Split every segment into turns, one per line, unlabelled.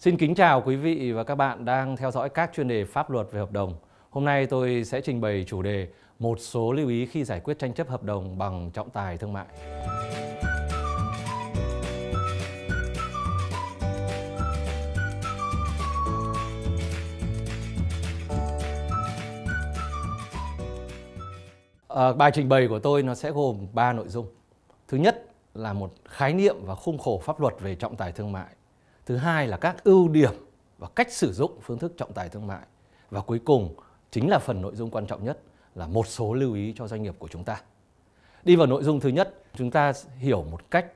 Xin kính chào quý vị và các bạn đang theo dõi các chuyên đề pháp luật về hợp đồng. Hôm nay tôi sẽ trình bày chủ đề một số lưu ý khi giải quyết tranh chấp hợp đồng bằng trọng tài thương mại. À, bài trình bày của tôi nó sẽ gồm 3 nội dung. Thứ nhất là một khái niệm và khung khổ pháp luật về trọng tài thương mại thứ hai là các ưu điểm và cách sử dụng phương thức trọng tài thương mại và cuối cùng chính là phần nội dung quan trọng nhất là một số lưu ý cho doanh nghiệp của chúng ta đi vào nội dung thứ nhất chúng ta hiểu một cách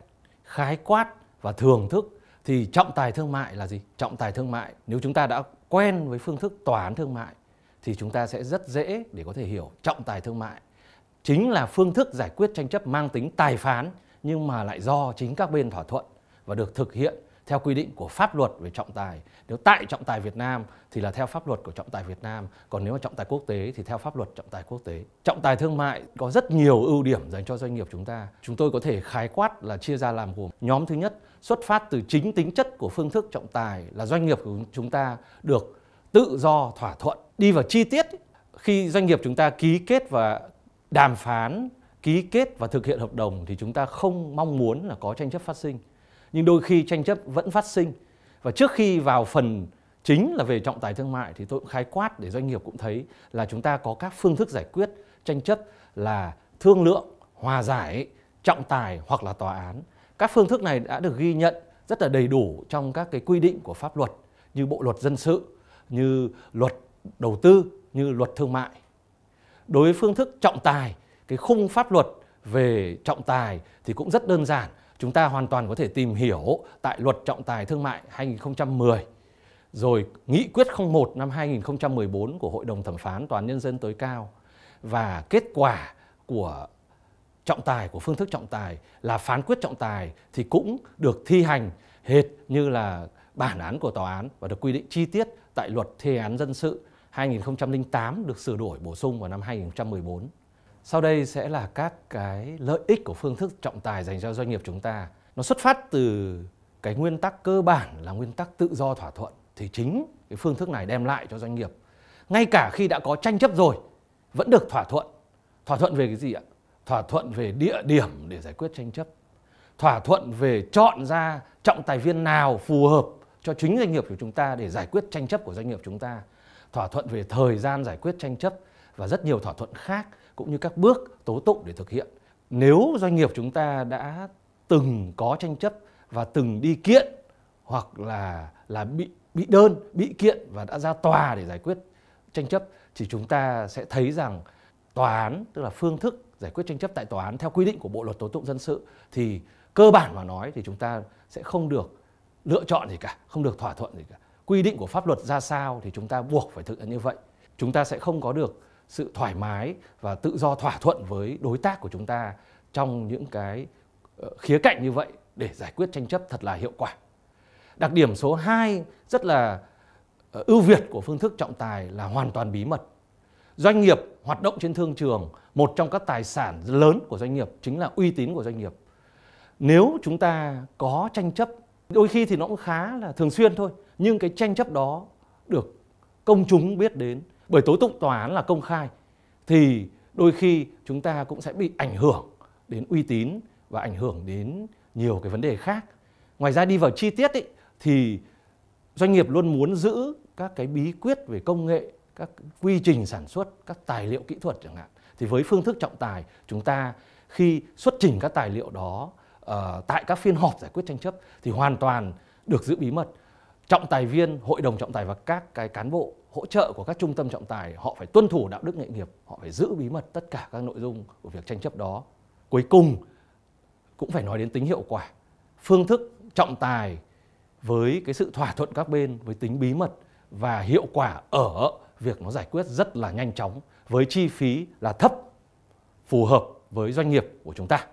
khái quát và thưởng thức thì trọng tài thương mại là gì trọng tài thương mại nếu chúng ta đã quen với phương thức tòa án thương mại thì chúng ta sẽ rất dễ để có thể hiểu trọng tài thương mại chính là phương thức giải quyết tranh chấp mang tính tài phán nhưng mà lại do chính các bên thỏa thuận và được thực hiện theo quy định của pháp luật về trọng tài nếu tại trọng tài Việt Nam thì là theo pháp luật của trọng tài Việt Nam còn nếu mà trọng tài quốc tế thì theo pháp luật trọng tài quốc tế trọng tài thương mại có rất nhiều ưu điểm dành cho doanh nghiệp chúng ta chúng tôi có thể khái quát là chia ra làm gồm nhóm thứ nhất xuất phát từ chính tính chất của phương thức trọng tài là doanh nghiệp của chúng ta được tự do thỏa thuận đi vào chi tiết khi doanh nghiệp chúng ta ký kết và đàm phán ký kết và thực hiện hợp đồng thì chúng ta không mong muốn là có tranh chấp phát sinh nhưng đôi khi tranh chấp vẫn phát sinh và trước khi vào phần chính là về trọng tài thương mại thì tôi cũng khái quát để doanh nghiệp cũng thấy là chúng ta có các phương thức giải quyết tranh chấp là thương lượng hòa giải trọng tài hoặc là tòa án các phương thức này đã được ghi nhận rất là đầy đủ trong các cái quy định của pháp luật như bộ luật dân sự như luật đầu tư như luật thương mại đối với phương thức trọng tài cái khung pháp luật về trọng tài thì cũng rất đơn giản chúng ta hoàn toàn có thể tìm hiểu tại luật trọng tài thương mại 2010 rồi nghị quyết 01 năm 2014 của Hội đồng thẩm phán Tòa án nhân dân tối cao và kết quả của trọng tài của phương thức trọng tài là phán quyết trọng tài thì cũng được thi hành hệt như là bản án của tòa án và được quy định chi tiết tại luật thi án dân sự 2008 được sửa đổi bổ sung vào năm 2014. Sau đây sẽ là các cái lợi ích của phương thức trọng tài dành cho doanh nghiệp chúng ta. Nó xuất phát từ cái nguyên tắc cơ bản là nguyên tắc tự do thỏa thuận thì chính cái phương thức này đem lại cho doanh nghiệp. Ngay cả khi đã có tranh chấp rồi vẫn được thỏa thuận. Thỏa thuận về cái gì ạ? Thỏa thuận về địa điểm để giải quyết tranh chấp. Thỏa thuận về chọn ra trọng tài viên nào phù hợp cho chính doanh nghiệp của chúng ta để giải quyết tranh chấp của doanh nghiệp chúng ta. Thỏa thuận về thời gian giải quyết tranh chấp và rất nhiều thỏa thuận khác cũng như các bước tố tụng để thực hiện. Nếu doanh nghiệp chúng ta đã từng có tranh chấp và từng đi kiện hoặc là là bị bị đơn, bị kiện và đã ra tòa để giải quyết tranh chấp thì chúng ta sẽ thấy rằng tòa án tức là phương thức giải quyết tranh chấp tại tòa án theo quy định của Bộ luật tố tụng dân sự thì cơ bản mà nói thì chúng ta sẽ không được lựa chọn gì cả, không được thỏa thuận gì cả. Quy định của pháp luật ra sao thì chúng ta buộc phải thực hiện như vậy. Chúng ta sẽ không có được sự thoải mái và tự do thỏa thuận với đối tác của chúng ta trong những cái ờ, khía cạnh như vậy để giải quyết tranh chấp thật là hiệu quả. Đặc điểm số 2 rất là ờ, ưu việt của phương thức trọng tài là hoàn toàn bí mật. Doanh nghiệp hoạt động trên thương trường, một trong các tài sản lớn của doanh nghiệp chính là uy tín của doanh nghiệp. Nếu chúng ta có tranh chấp, đôi khi thì nó cũng khá là thường xuyên thôi, nhưng cái tranh chấp đó được công chúng biết đến bởi tố tụng tòa án là công khai thì đôi khi chúng ta cũng sẽ bị ảnh hưởng đến uy tín và ảnh hưởng đến nhiều cái vấn đề khác ngoài ra đi vào chi tiết ý, thì doanh nghiệp luôn muốn giữ các cái bí quyết về công nghệ các quy trình sản xuất các tài liệu kỹ thuật chẳng hạn thì với phương thức trọng tài chúng ta khi xuất trình các tài liệu đó uh, tại các phiên họp giải quyết tranh chấp thì hoàn toàn được giữ bí mật trọng tài viên, hội đồng trọng tài và các cái cán bộ hỗ trợ của các trung tâm trọng tài họ phải tuân thủ đạo đức nghề nghiệp, họ phải giữ bí mật tất cả các nội dung của việc tranh chấp đó. Cuối cùng cũng phải nói đến tính hiệu quả, phương thức trọng tài với cái sự thỏa thuận các bên với tính bí mật và hiệu quả ở việc nó giải quyết rất là nhanh chóng với chi phí là thấp phù hợp với doanh nghiệp của chúng ta.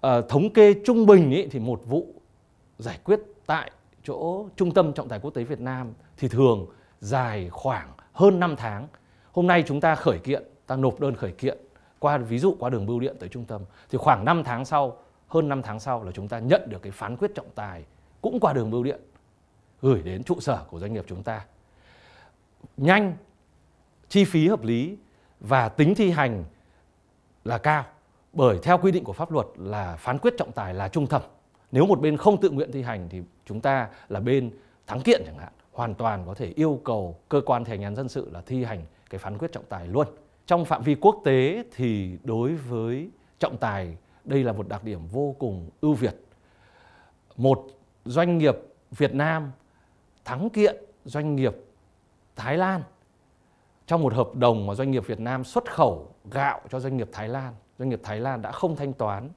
À, thống kê trung bình ý, thì một vụ giải quyết tại chỗ trung tâm trọng tài quốc tế Việt Nam thì thường dài khoảng hơn 5 tháng. Hôm nay chúng ta khởi kiện, ta nộp đơn khởi kiện qua ví dụ qua đường bưu điện tới trung tâm thì khoảng 5 tháng sau, hơn 5 tháng sau là chúng ta nhận được cái phán quyết trọng tài cũng qua đường bưu điện gửi đến trụ sở của doanh nghiệp chúng ta. Nhanh, chi phí hợp lý và tính thi hành là cao bởi theo quy định của pháp luật là phán quyết trọng tài là trung thẩm. Nếu một bên không tự nguyện thi hành thì chúng ta là bên thắng kiện chẳng hạn hoàn toàn có thể yêu cầu cơ quan thi hành án dân sự là thi hành cái phán quyết trọng tài luôn trong phạm vi quốc tế thì đối với trọng tài đây là một đặc điểm vô cùng ưu việt một doanh nghiệp Việt Nam thắng kiện doanh nghiệp Thái Lan trong một hợp đồng mà doanh nghiệp Việt Nam xuất khẩu gạo cho doanh nghiệp Thái Lan doanh nghiệp Thái Lan đã không thanh toán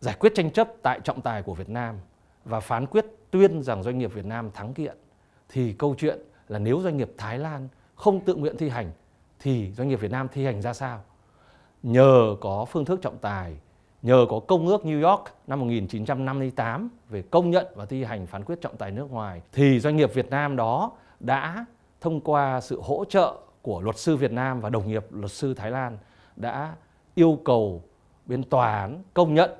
giải quyết tranh chấp tại trọng tài của Việt Nam và phán quyết tuyên rằng doanh nghiệp Việt Nam thắng kiện thì câu chuyện là nếu doanh nghiệp Thái Lan không tự nguyện thi hành thì doanh nghiệp Việt Nam thi hành ra sao? Nhờ có phương thức trọng tài, nhờ có công ước New York năm 1958 về công nhận và thi hành phán quyết trọng tài nước ngoài thì doanh nghiệp Việt Nam đó đã thông qua sự hỗ trợ của luật sư Việt Nam và đồng nghiệp luật sư Thái Lan đã yêu cầu bên tòa án công nhận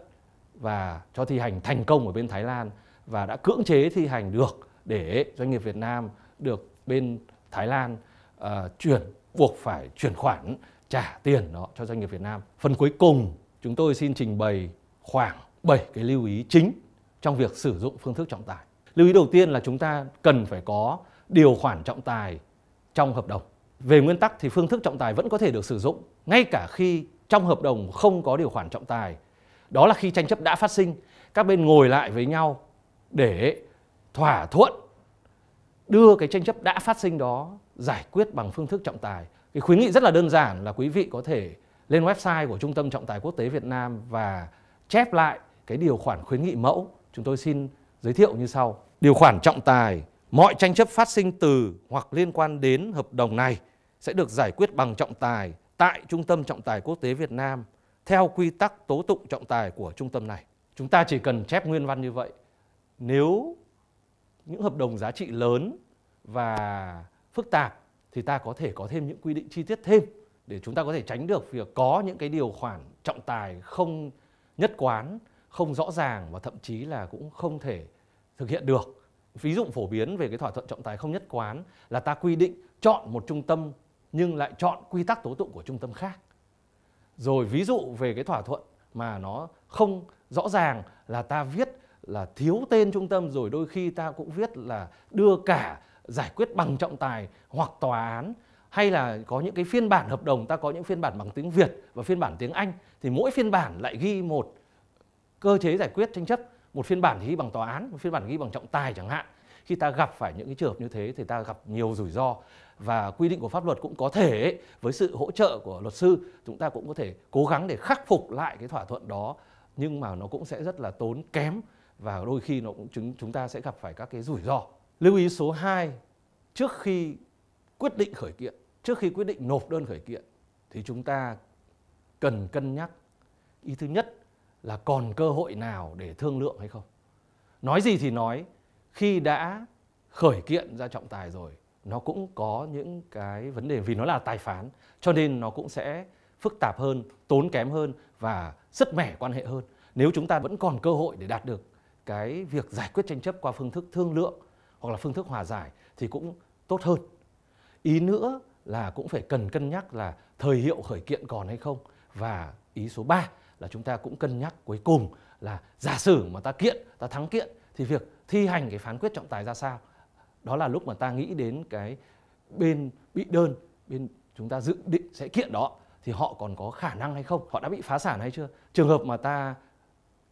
và cho thi hành thành công ở bên Thái Lan và đã cưỡng chế thi hành được để doanh nghiệp Việt Nam được bên Thái Lan uh, chuyển buộc phải chuyển khoản trả tiền đó cho doanh nghiệp Việt Nam. Phần cuối cùng chúng tôi xin trình bày khoảng 7 cái lưu ý chính trong việc sử dụng phương thức trọng tài. Lưu ý đầu tiên là chúng ta cần phải có điều khoản trọng tài trong hợp đồng. Về nguyên tắc thì phương thức trọng tài vẫn có thể được sử dụng ngay cả khi trong hợp đồng không có điều khoản trọng tài đó là khi tranh chấp đã phát sinh các bên ngồi lại với nhau để thỏa thuận đưa cái tranh chấp đã phát sinh đó giải quyết bằng phương thức trọng tài cái khuyến nghị rất là đơn giản là quý vị có thể lên website của trung tâm trọng tài quốc tế việt nam và chép lại cái điều khoản khuyến nghị mẫu chúng tôi xin giới thiệu như sau điều khoản trọng tài mọi tranh chấp phát sinh từ hoặc liên quan đến hợp đồng này sẽ được giải quyết bằng trọng tài tại trung tâm trọng tài quốc tế việt nam theo quy tắc tố tụng trọng tài của trung tâm này. Chúng ta chỉ cần chép nguyên văn như vậy. Nếu những hợp đồng giá trị lớn và phức tạp thì ta có thể có thêm những quy định chi tiết thêm để chúng ta có thể tránh được việc có những cái điều khoản trọng tài không nhất quán, không rõ ràng và thậm chí là cũng không thể thực hiện được. Ví dụ phổ biến về cái thỏa thuận trọng tài không nhất quán là ta quy định chọn một trung tâm nhưng lại chọn quy tắc tố tụng của trung tâm khác rồi ví dụ về cái thỏa thuận mà nó không rõ ràng là ta viết là thiếu tên trung tâm rồi đôi khi ta cũng viết là đưa cả giải quyết bằng trọng tài hoặc tòa án hay là có những cái phiên bản hợp đồng ta có những phiên bản bằng tiếng Việt và phiên bản tiếng Anh thì mỗi phiên bản lại ghi một cơ chế giải quyết tranh chấp một phiên bản ghi bằng tòa án một phiên bản ghi bằng trọng tài chẳng hạn khi ta gặp phải những cái trường hợp như thế thì ta gặp nhiều rủi ro và quy định của pháp luật cũng có thể với sự hỗ trợ của luật sư chúng ta cũng có thể cố gắng để khắc phục lại cái thỏa thuận đó nhưng mà nó cũng sẽ rất là tốn kém và đôi khi nó cũng chúng chúng ta sẽ gặp phải các cái rủi ro. Lưu ý số 2 trước khi quyết định khởi kiện, trước khi quyết định nộp đơn khởi kiện thì chúng ta cần cân nhắc ý thứ nhất là còn cơ hội nào để thương lượng hay không. Nói gì thì nói, khi đã khởi kiện ra trọng tài rồi nó cũng có những cái vấn đề vì nó là tài phán cho nên nó cũng sẽ phức tạp hơn tốn kém hơn và rất mẻ quan hệ hơn nếu chúng ta vẫn còn cơ hội để đạt được cái việc giải quyết tranh chấp qua phương thức thương lượng hoặc là phương thức hòa giải thì cũng tốt hơn ý nữa là cũng phải cần cân nhắc là thời hiệu khởi kiện còn hay không và ý số 3 là chúng ta cũng cân nhắc cuối cùng là giả sử mà ta kiện ta thắng kiện thì việc thi hành cái phán quyết trọng tài ra sao đó là lúc mà ta nghĩ đến cái bên bị đơn bên chúng ta dự định sẽ kiện đó thì họ còn có khả năng hay không họ đã bị phá sản hay chưa trường hợp mà ta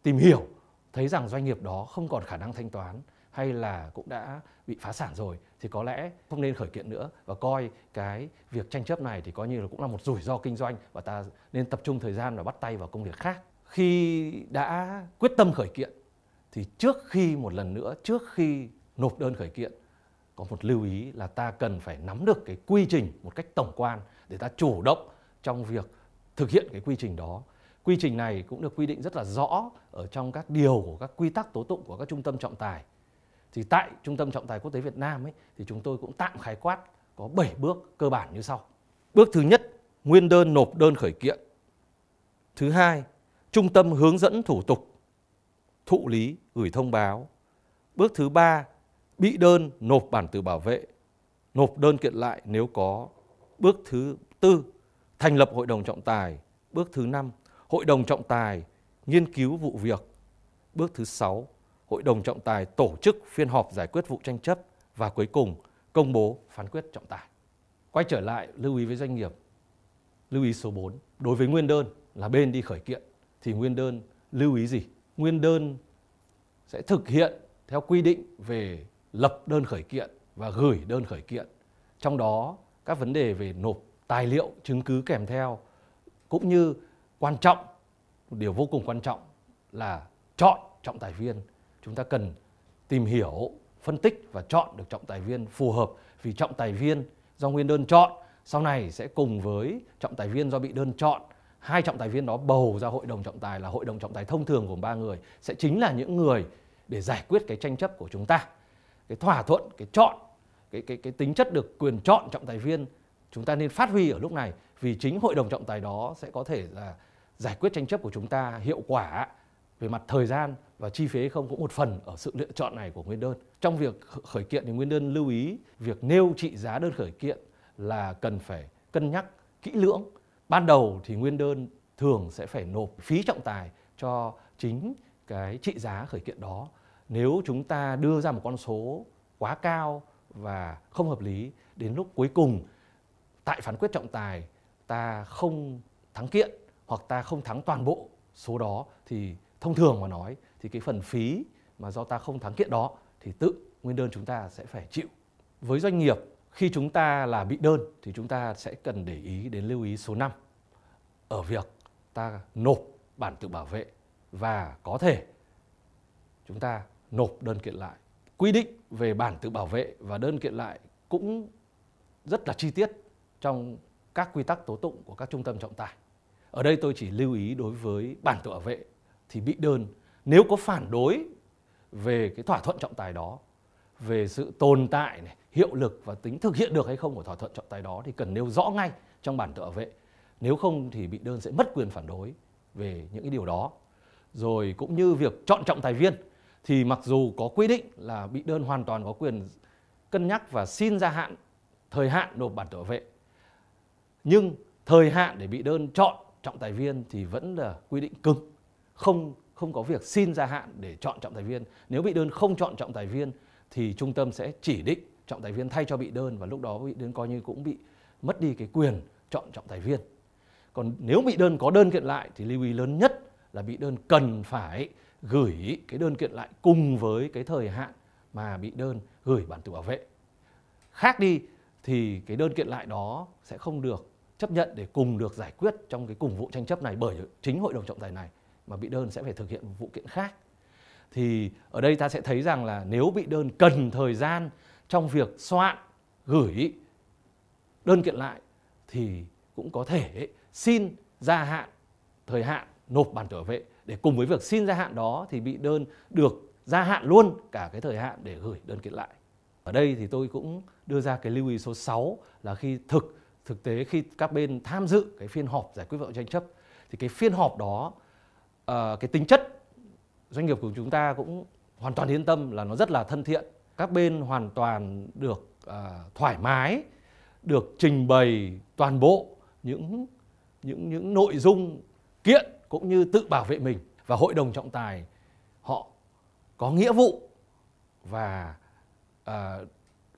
tìm hiểu thấy rằng doanh nghiệp đó không còn khả năng thanh toán hay là cũng đã bị phá sản rồi thì có lẽ không nên khởi kiện nữa và coi cái việc tranh chấp này thì coi như là cũng là một rủi ro kinh doanh và ta nên tập trung thời gian và bắt tay vào công việc khác khi đã quyết tâm khởi kiện thì trước khi một lần nữa trước khi nộp đơn khởi kiện có một lưu ý là ta cần phải nắm được cái quy trình một cách tổng quan để ta chủ động trong việc thực hiện cái quy trình đó quy trình này cũng được quy định rất là rõ ở trong các điều của các quy tắc tố tụng của các trung tâm trọng tài thì tại trung tâm trọng tài quốc tế Việt Nam ấy thì chúng tôi cũng tạm khái quát có 7 bước cơ bản như sau bước thứ nhất nguyên đơn nộp đơn khởi kiện thứ hai trung tâm hướng dẫn thủ tục thụ lý gửi thông báo. Bước thứ ba, bị đơn nộp bản từ bảo vệ, nộp đơn kiện lại nếu có. Bước thứ tư, thành lập hội đồng trọng tài. Bước thứ năm, hội đồng trọng tài nghiên cứu vụ việc. Bước thứ sáu, hội đồng trọng tài tổ chức phiên họp giải quyết vụ tranh chấp và cuối cùng công bố phán quyết trọng tài. Quay trở lại lưu ý với doanh nghiệp. Lưu ý số 4, đối với nguyên đơn là bên đi khởi kiện thì nguyên đơn lưu ý gì? nguyên đơn sẽ thực hiện theo quy định về lập đơn khởi kiện và gửi đơn khởi kiện. Trong đó các vấn đề về nộp tài liệu chứng cứ kèm theo cũng như quan trọng điều vô cùng quan trọng là chọn trọng tài viên. Chúng ta cần tìm hiểu, phân tích và chọn được trọng tài viên phù hợp vì trọng tài viên do nguyên đơn chọn sau này sẽ cùng với trọng tài viên do bị đơn chọn hai trọng tài viên đó bầu ra hội đồng trọng tài là hội đồng trọng tài thông thường gồm ba người sẽ chính là những người để giải quyết cái tranh chấp của chúng ta cái thỏa thuận cái chọn cái cái cái tính chất được quyền chọn trọng tài viên chúng ta nên phát huy ở lúc này vì chính hội đồng trọng tài đó sẽ có thể là giải quyết tranh chấp của chúng ta hiệu quả về mặt thời gian và chi phí không cũng một phần ở sự lựa chọn này của nguyên đơn. Trong việc khởi kiện thì nguyên đơn lưu ý việc nêu trị giá đơn khởi kiện là cần phải cân nhắc kỹ lưỡng ban đầu thì nguyên đơn thường sẽ phải nộp phí trọng tài cho chính cái trị giá khởi kiện đó nếu chúng ta đưa ra một con số quá cao và không hợp lý đến lúc cuối cùng tại phán quyết trọng tài ta không thắng kiện hoặc ta không thắng toàn bộ số đó thì thông thường mà nói thì cái phần phí mà do ta không thắng kiện đó thì tự nguyên đơn chúng ta sẽ phải chịu với doanh nghiệp khi chúng ta là bị đơn thì chúng ta sẽ cần để ý đến lưu ý số 5 ở việc ta nộp bản tự bảo vệ và có thể chúng ta nộp đơn kiện lại. Quy định về bản tự bảo vệ và đơn kiện lại cũng rất là chi tiết trong các quy tắc tố tụng của các trung tâm trọng tài. Ở đây tôi chỉ lưu ý đối với bản tự bảo vệ thì bị đơn nếu có phản đối về cái thỏa thuận trọng tài đó, về sự tồn tại này, hiệu lực và tính thực hiện được hay không của thỏa thuận trọng tài đó thì cần nêu rõ ngay trong bản tự vệ nếu không thì bị đơn sẽ mất quyền phản đối về những cái điều đó rồi cũng như việc chọn trọng tài viên thì mặc dù có quy định là bị đơn hoàn toàn có quyền cân nhắc và xin gia hạn thời hạn nộp bản tự vệ nhưng thời hạn để bị đơn chọn trọng tài viên thì vẫn là quy định cứng không không có việc xin gia hạn để chọn trọng tài viên nếu bị đơn không chọn trọng tài viên thì trung tâm sẽ chỉ định trọng tài viên thay cho bị đơn và lúc đó bị đơn coi như cũng bị mất đi cái quyền chọn trọng tài viên. Còn nếu bị đơn có đơn kiện lại thì lưu ý lớn nhất là bị đơn cần phải gửi cái đơn kiện lại cùng với cái thời hạn mà bị đơn gửi bản tự bảo vệ. Khác đi thì cái đơn kiện lại đó sẽ không được chấp nhận để cùng được giải quyết trong cái cùng vụ tranh chấp này bởi chính hội đồng trọng tài này mà bị đơn sẽ phải thực hiện vụ kiện khác. Thì ở đây ta sẽ thấy rằng là nếu bị đơn cần thời gian trong việc soạn gửi đơn kiện lại thì cũng có thể xin gia hạn thời hạn nộp bản trở về để cùng với việc xin gia hạn đó thì bị đơn được gia hạn luôn cả cái thời hạn để gửi đơn kiện lại. Ở đây thì tôi cũng đưa ra cái lưu ý số 6 là khi thực thực tế khi các bên tham dự cái phiên họp giải quyết vụ tranh chấp thì cái phiên họp đó ờ, cái tính chất doanh nghiệp của chúng ta cũng hoàn toàn yên tâm là nó rất là thân thiện các bên hoàn toàn được à, thoải mái được trình bày toàn bộ những những những nội dung kiện cũng như tự bảo vệ mình và hội đồng trọng tài họ có nghĩa vụ và à,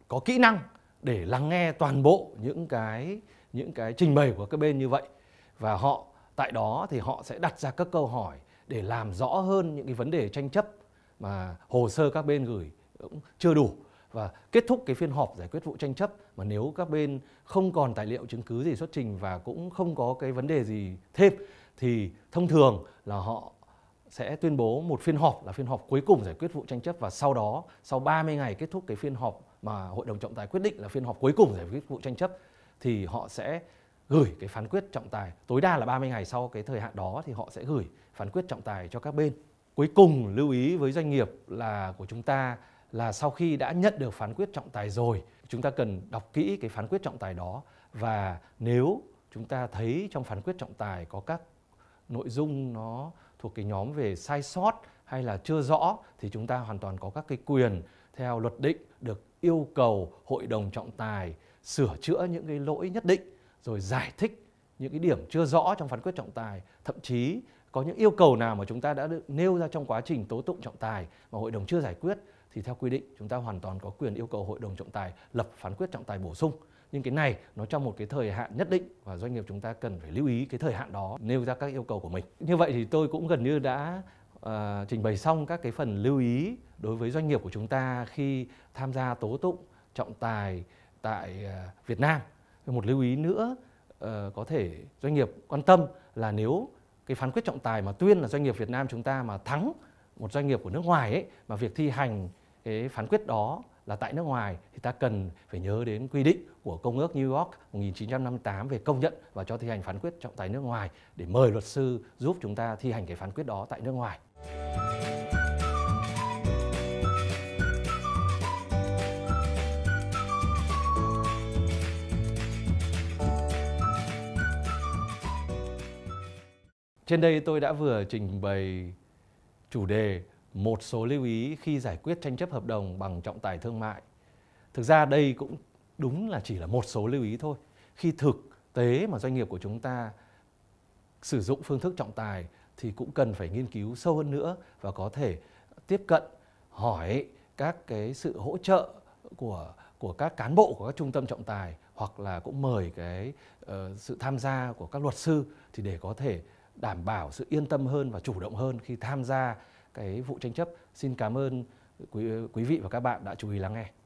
có kỹ năng để lắng nghe toàn bộ những cái những cái trình bày của các bên như vậy và họ tại đó thì họ sẽ đặt ra các câu hỏi để làm rõ hơn những cái vấn đề tranh chấp mà hồ sơ các bên gửi cũng chưa đủ và kết thúc cái phiên họp giải quyết vụ tranh chấp mà nếu các bên không còn tài liệu chứng cứ gì xuất trình và cũng không có cái vấn đề gì thêm thì thông thường là họ sẽ tuyên bố một phiên họp là phiên họp cuối cùng giải quyết vụ tranh chấp và sau đó sau 30 ngày kết thúc cái phiên họp mà hội đồng trọng tài quyết định là phiên họp cuối cùng giải quyết vụ tranh chấp thì họ sẽ gửi cái phán quyết trọng tài tối đa là 30 ngày sau cái thời hạn đó thì họ sẽ gửi phán quyết trọng tài cho các bên. Cuối cùng lưu ý với doanh nghiệp là của chúng ta là sau khi đã nhận được phán quyết trọng tài rồi chúng ta cần đọc kỹ cái phán quyết trọng tài đó và nếu chúng ta thấy trong phán quyết trọng tài có các nội dung nó thuộc cái nhóm về sai sót hay là chưa rõ thì chúng ta hoàn toàn có các cái quyền theo luật định được yêu cầu hội đồng trọng tài sửa chữa những cái lỗi nhất định rồi giải thích những cái điểm chưa rõ trong phán quyết trọng tài thậm chí có những yêu cầu nào mà chúng ta đã được nêu ra trong quá trình tố tụng trọng tài mà hội đồng chưa giải quyết thì theo quy định chúng ta hoàn toàn có quyền yêu cầu hội đồng trọng tài lập phán quyết trọng tài bổ sung nhưng cái này nó trong một cái thời hạn nhất định và doanh nghiệp chúng ta cần phải lưu ý cái thời hạn đó nêu ra các yêu cầu của mình như vậy thì tôi cũng gần như đã uh, trình bày xong các cái phần lưu ý đối với doanh nghiệp của chúng ta khi tham gia tố tụng trọng tài tại uh, Việt Nam một lưu ý nữa uh, có thể doanh nghiệp quan tâm là nếu cái phán quyết trọng tài mà tuyên là doanh nghiệp Việt Nam chúng ta mà thắng một doanh nghiệp của nước ngoài ấy mà việc thi hành cái phán quyết đó là tại nước ngoài thì ta cần phải nhớ đến quy định của Công ước New York 1958 về công nhận và cho thi hành phán quyết trọng tài nước ngoài để mời luật sư giúp chúng ta thi hành cái phán quyết đó tại nước ngoài. Trên đây tôi đã vừa trình bày chủ đề một số lưu ý khi giải quyết tranh chấp hợp đồng bằng trọng tài thương mại. Thực ra đây cũng đúng là chỉ là một số lưu ý thôi. Khi thực tế mà doanh nghiệp của chúng ta sử dụng phương thức trọng tài thì cũng cần phải nghiên cứu sâu hơn nữa và có thể tiếp cận hỏi các cái sự hỗ trợ của của các cán bộ của các trung tâm trọng tài hoặc là cũng mời cái uh, sự tham gia của các luật sư thì để có thể đảm bảo sự yên tâm hơn và chủ động hơn khi tham gia cái vụ tranh chấp. Xin cảm ơn quý, quý vị và các bạn đã chú ý lắng nghe.